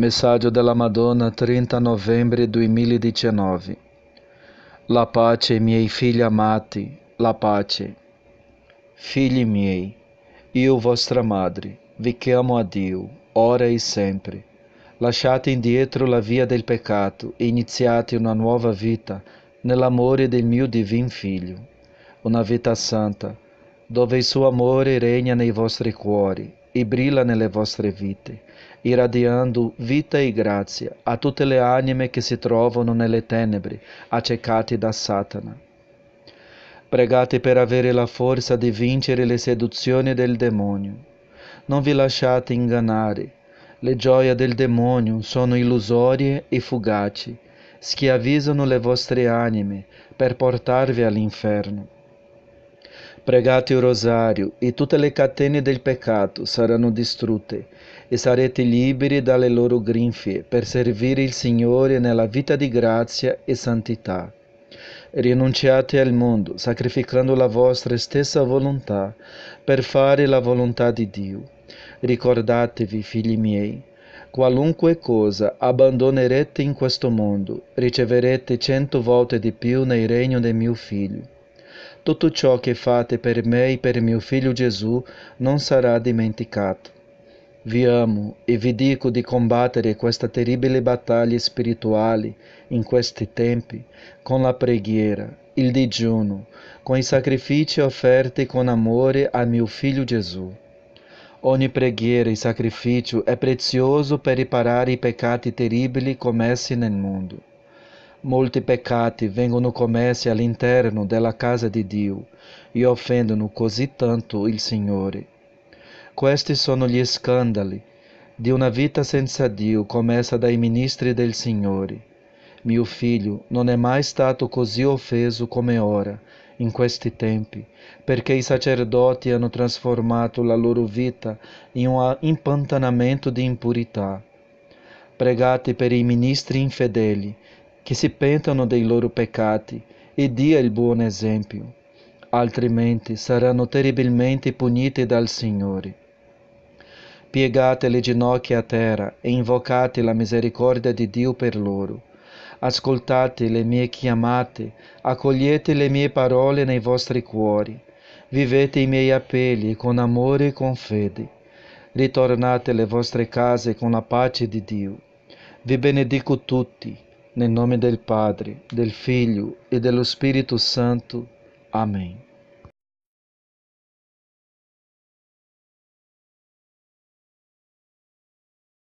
Messaggio della Madonna 30 novembre 2019 La pace miei figli amati, la pace. Figli miei, io vostra madre, vi chiamo a Dio, ora e sempre. Lasciate indietro la via del peccato e iniziate una nuova vita nell'amore del mio divin Figlio. Una vita santa, dove il suo amore regna nei vostri cuori e brilla nelle vostre vite, irradiando vita e grazia a tutte le anime che si trovano nelle tenebre, accecate da Satana. Pregate per avere la forza di vincere le seduzioni del demonio. Non vi lasciate ingannare. Le gioie del demonio sono illusorie e fugaci, schiavizzano le vostre anime per portarvi all'inferno. Pregate o rosario e tutte le catene del peccato saranno distrutte e sarete liberi dalle loro grinfie per servire il Signore nella vita di grazia e santità. Rinunciate al mondo, sacrificando la vostra stessa volontà per fare la volontà di Dio. Ricordatevi, figli miei, qualunque cosa abbandonerete in questo mondo, riceverete cento volte di più nel regno del mio Figlio tutto ciò che fate per me e per mio Figlio Gesù non sarà dimenticato. Vi amo e vi dico di combattere questa terribile battaglia spirituale in questi tempi con la preghiera, il digiuno, con i sacrifici offerti con amore a mio Figlio Gesù. Ogni preghiera e sacrificio è prezioso per riparare i peccati terribili commessi nel mondo. molti peccati vengono commessi all'interno della casa di Dio e offendono così tanto il Signore. Questi sono gli scandali di una vita senza Dio commessa dai ministri del Signore. Mio figlio non è mai stato così offeso come ora, in questi tempi, perché i sacerdoti hanno trasformato la loro vita in un impantanamento di impurità. Pregate per i ministri infedeli che si pentano dei loro peccati e dia il buon esempio, altrimenti saranno terribilmente puniti dal Signore. Piegate le ginocchia a terra e invocate la misericordia di Dio per loro. Ascoltate le mie chiamate, accogliete le mie parole nei vostri cuori, vivete i miei appelli con amore e con fede. Ritornate alle vostre case con la pace di Dio. Vi benedico tutti Em nome del Padre, del Filho e do Espírito Santo. Amém.